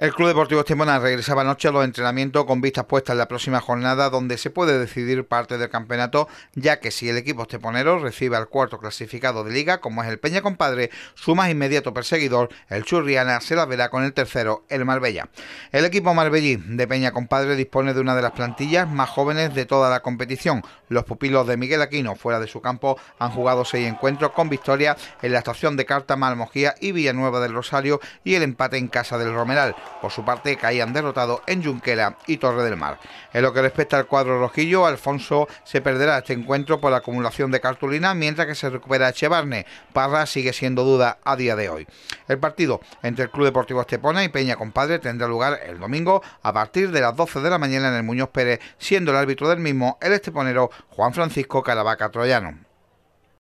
El Club Deportivo Estimona regresaba anoche a los entrenamientos con vistas puestas en la próxima jornada donde se puede decidir parte del campeonato, ya que si el equipo esteponero recibe al cuarto clasificado de liga, como es el Peña Compadre, su más inmediato perseguidor, el Churriana, se la verá con el tercero, el Marbella. El equipo marbellí de Peña Compadre dispone de una de las plantillas más jóvenes de toda la competición. Los pupilos de Miguel Aquino, fuera de su campo, han jugado seis encuentros con victoria en la estación de Carta, Malmojía y Villanueva del Rosario y el empate en casa del Romeral. Por su parte, caían derrotados en Junquera y Torre del Mar. En lo que respecta al cuadro rojillo, Alfonso se perderá este encuentro por la acumulación de cartulina, mientras que se recupera Echevarne. Parra sigue siendo duda a día de hoy. El partido entre el Club Deportivo Estepona y Peña Compadre tendrá lugar el domingo a partir de las 12 de la mañana en el Muñoz Pérez, siendo el árbitro del mismo el esteponero Juan Francisco Caravaca Troyano.